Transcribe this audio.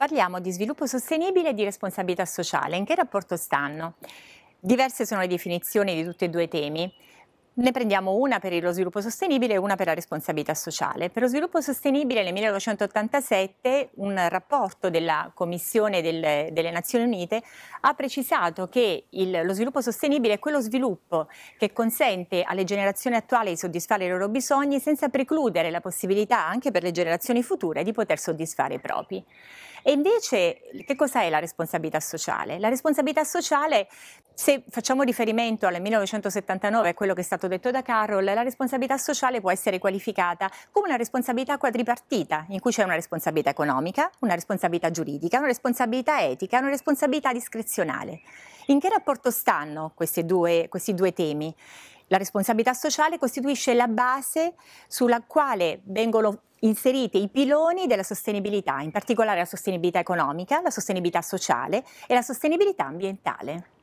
Parliamo di sviluppo sostenibile e di responsabilità sociale. In che rapporto stanno? Diverse sono le definizioni di tutti e due i temi. Ne prendiamo una per lo sviluppo sostenibile e una per la responsabilità sociale. Per lo sviluppo sostenibile nel 1987 un rapporto della Commissione del, delle Nazioni Unite ha precisato che il, lo sviluppo sostenibile è quello sviluppo che consente alle generazioni attuali di soddisfare i loro bisogni senza precludere la possibilità anche per le generazioni future di poter soddisfare i propri. E invece che cos'è la responsabilità sociale? La responsabilità sociale se facciamo riferimento al 1979 a quello che è stato detto da Carroll, la responsabilità sociale può essere qualificata come una responsabilità quadripartita, in cui c'è una responsabilità economica, una responsabilità giuridica, una responsabilità etica, una responsabilità discrezionale. In che rapporto stanno questi due, questi due temi? La responsabilità sociale costituisce la base sulla quale vengono inseriti i piloni della sostenibilità, in particolare la sostenibilità economica, la sostenibilità sociale e la sostenibilità ambientale.